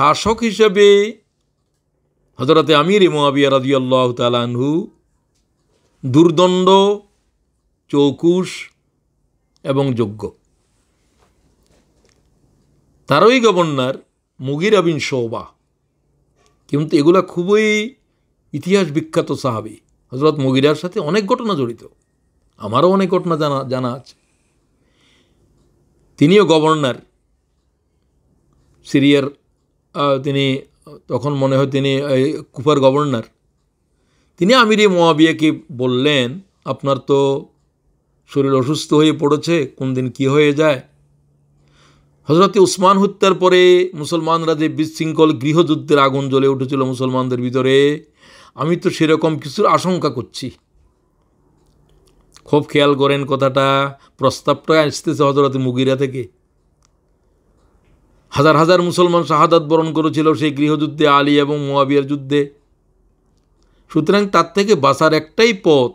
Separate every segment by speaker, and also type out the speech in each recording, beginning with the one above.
Speaker 1: শাসক হিসেবে হজরতে আমির মোয়াবিয়া রাজিউল্লাহ তালানহু দুর্দণ্ড চৌকুশ এবং যোগ্য তারই গভর্নর মুগির আবিন শোবা কিন্তু এগুলা খুবই ইতিহাস বিখ্যাত সাহাবি হজরত মুগিরার সাথে অনেক ঘটনা জড়িত আমারও অনেক ঘটনা জানা জানা আছে তিনিও গভর্নর সিরিয়ার তিনি তখন মনে হয় তিনি কুপার গভর্নর তিনি আমিরি মোয়াবিয়াকে বললেন আপনার তো শরীর অসুস্থ হয়ে পড়েছে কোন দিন কী হয়ে যায় হজরতে উসমান হত্যার পরে মুসলমানরা যে বিশৃঙ্খল গৃহযুদ্ধের আগুন জ্বলে উঠেছিল মুসলমানদের ভিতরে আমি তো সেরকম কিছুর আশঙ্কা করছি খুব খেয়াল করেন কথাটা প্রস্তাবটা আসতেছে হজরত মুগিরা থেকে হাজার হাজার মুসলমান শাহাদাত বরণ করেছিল সেই গৃহযুদ্ধে আলী এবং মোয়াবিয়ার যুদ্ধে সুতরাং তার থেকে বাঁচার একটাই পথ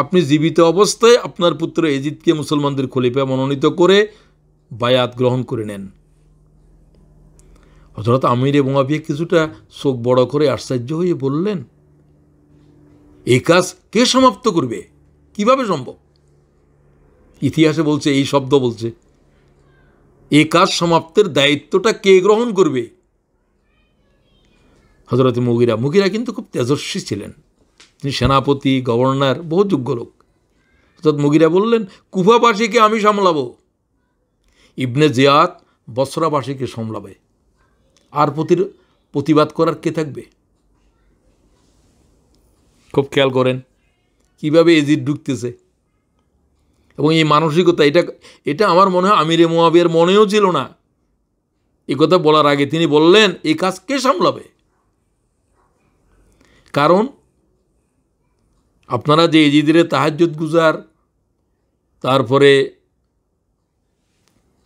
Speaker 1: আপনি জীবিত অবস্থায় আপনার পুত্র এজিদকে মুসলমানদের খলিফা মনোনীত করে বায়াত গ্রহণ করে নেন হজরত আমির এবং আবিয়া কিছুটা শোক বড় করে আশ্চর্য হয়ে বললেন এই কাজ কে সমাপ্ত করবে কিভাবে সম্ভব ইতিহাসে বলছে এই শব্দ বলছে এ কাজ সমাপ্তের দায়িত্বটা কে গ্রহণ করবে হজরত মুগিরা মুগিরা কিন্তু খুব তেজস্বী ছিলেন তিনি সেনাপতি গভর্নর বহু যোগ্য লোক হজরত মুগিরা বললেন কুফাবাসীকে আমি সামলাবো ইবনে জিয়াদ বসরাবাসীকে সামলাবে আর প্রতির প্রতিবাদ করার কে থাকবে খুব খেয়াল করেন কিভাবে এজির ঢুকতেছে এবং এই মানসিকতা এটা এটা আমার মনে হয় আমিরে মোয়াবিয়ার মনেও ছিল না এ কথা বলার আগে তিনি বললেন এই কাজ কে সামলাবে কারণ আপনারা যে এজিদিরে তাহাজ্জুদ গুজার তারপরে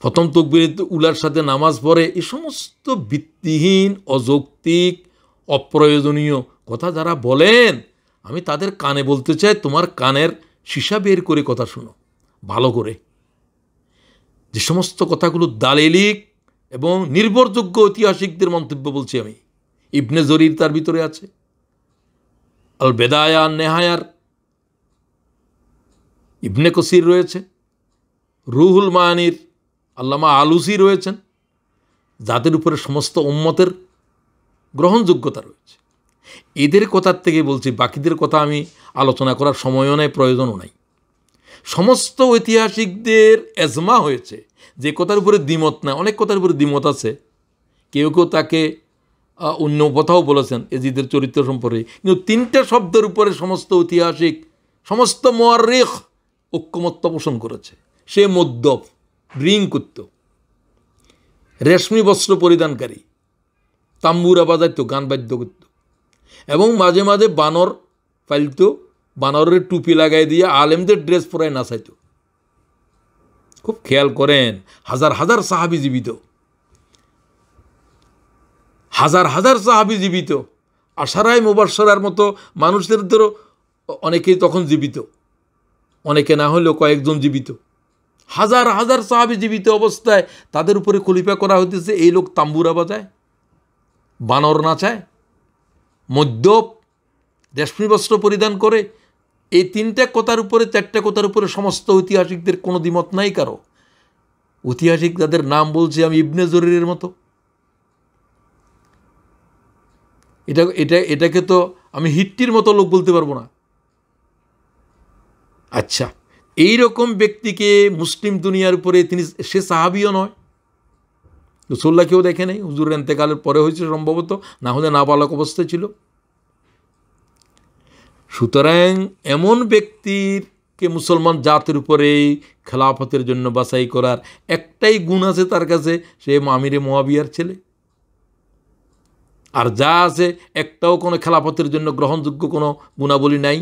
Speaker 1: প্রথম তকবির উলার সাথে নামাজ পড়ে এ সমস্ত ভিত্তিহীন অযৌক্তিক অপ্রয়োজনীয় কথা যারা বলেন আমি তাদের কানে বলতে চাই তোমার কানের সিসা বের করে কথা শুনো ভালো করে যে সমস্ত কথাগুলো দালেলিক এবং নির্ভরযোগ্য ঐতিহাসিকদের মন্তব্য বলছি আমি ইবনে জরির তার ভিতরে আছে আল বেদায়া নেহায়ার ইবনে কসির রয়েছে রুহুল মায়ানির আল্লামা আলুসি রয়েছেন যাদের উপরে সমস্ত উম্মতের গ্রহণযোগ্যতা রয়েছে এদের কথার থেকে বলছি বাকিদের কথা আমি আলোচনা করার সময়ও নেই প্রয়োজনও নাই সমস্ত ঐতিহাসিকদের এজমা হয়েছে যে কথার উপরে দ্বিমত না অনেক কথার উপরে দ্বিমত আছে কেউ কেউ তাকে অন্য কথাও বলেছেন এজিদের চরিত্র সম্পর্কে কিন্তু তিনটা শব্দের উপরে সমস্ত ঐতিহাসিক সমস্ত মোয়ারিক ঐক্যমত্য পোষণ করেছে সে মদ্যপ ড্রিং করত রেশমি বস্ত্র পরিধানকারী তাম্বুরা বাজাইত গান বাদ্য করত এবং মাঝে মাঝে বানর পালিত বানরের টুপি লাগাই দিয়ে আলেমদের ড্রেস পরায় নাচাইত খুব খেয়াল করেন হাজার হাজার সাহাবি জীবিত হাজার হাজার সাহাবি জীবিত আশারায় মুবাসরার মতো মানুষদের ধরো অনেকেই তখন জীবিত অনেকে না হলেও কয়েকজন জীবিত হাজার হাজার সাহাবি জীবিত অবস্থায় তাদের উপরে খলিফা করা হইতেছে এই লোক তাম্বুরা বাজায় বানর নাচায় মদ্যপ রেশমি বস্ত্র পরিধান করে এই তিনটা কথার উপরে চারটা কথার উপরে সমস্ত ঐতিহাসিকদের কোনো দ্বিমত নাই কারো ঐতিহাসিক যাদের নাম বলছি আমি ইবনে জরিরের মতো এটা এটা এটাকে তো আমি হিট্টির মতো লোক বলতে পারবো না আচ্ছা এই রকম ব্যক্তিকে মুসলিম দুনিয়ার উপরে তিনি সে সাহাবিও নয় রসুল্লাহ কেউ দেখে নেই হুজুর এন্তেকালের পরে হয়েছে সম্ভবত না হলে নাবালক অবস্থায় ছিল সুতরাং এমন ব্যক্তিরকে মুসলমান জাতের উপরে খেলাফতের জন্য বাছাই করার একটাই গুণ আছে তার কাছে সে মামিরে মোয়াবিয়ার ছেলে আর যা আছে একটাও কোনো খেলাফতের জন্য গ্রহণযোগ্য কোনো গুণাবলী নাই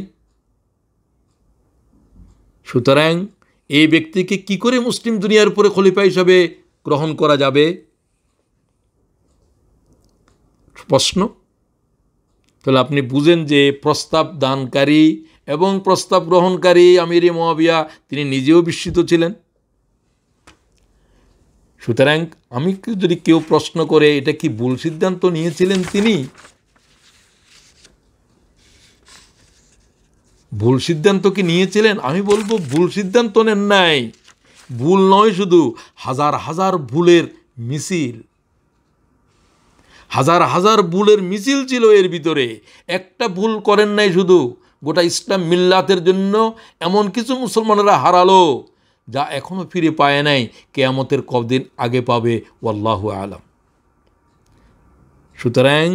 Speaker 1: সুতরাং এই ব্যক্তিকে কি করে মুসলিম দুনিয়ার উপরে খলিফা হিসাবে গ্রহণ করা যাবে প্রশ্ন তাহলে আপনি বুঝেন যে প্রস্তাব দানকারী এবং প্রস্তাব গ্রহণকারী আমির মহাবিয়া তিনি নিজেও বিস্মিত ছিলেন সুতরাং আমি যদি কেউ প্রশ্ন করে এটা কি ভুল সিদ্ধান্ত নিয়েছিলেন তিনি ভুল সিদ্ধান্ত কি নিয়েছিলেন আমি বলবো ভুল সিদ্ধান্ত নেন নাই ভুল নয় শুধু হাজার হাজার ভুলের মিছিল হাজার হাজার ভুলের মিছিল ছিল এর ভিতরে একটা ভুল করেন নাই শুধু গোটা ইসলাম মিল্লাতের জন্য এমন কিছু মুসলমানেরা হারালো যা এখনও ফিরে পায় নাই কেয়ামতের কদিন আগে পাবে ওল্লাহ আলাম সুতরাং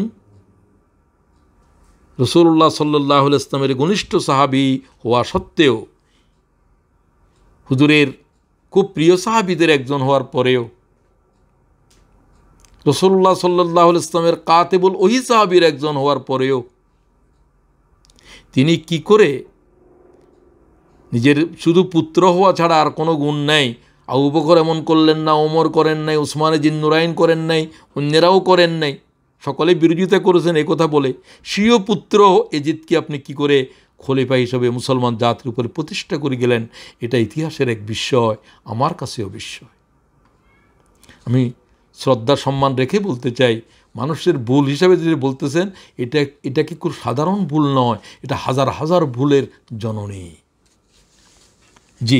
Speaker 1: রসুল্লাহ সাল্লাহ ইসলামের ঘনিষ্ঠ সাহাবি হওয়া সত্ত্বেও হুজুরের খুব প্রিয় সাহাবিদের একজন হওয়ার পরেও রসুল্লাহ সাল্লাহ ইসলামের কাতেবুল ওহি সাহাবির একজন হওয়ার পরেও তিনি কি করে নিজের শুধু পুত্র হওয়া ছাড়া আর কোনো গুণ নেই আউ বকর এমন করলেন না ওমর করেন নাই উসমানে জিন্নুরাইন করেন নাই অন্যেরাও করেন নাই সকলে বিরোধিতা করেছেন কথা বলে স্বীয় পুত্র এজিৎকে আপনি কি করে খলিফা হিসেবে মুসলমান জাতির উপরে প্রতিষ্ঠা করে গেলেন এটা ইতিহাসের এক বিস্ময় আমার কাছেও বিস্ময় আমি শ্রদ্ধা সম্মান রেখে বলতে চাই মানুষের ভুল হিসাবে যদি বলতেছেন এটা এটা কি খুব সাধারণ ভুল নয় এটা হাজার হাজার ভুলের জননী জি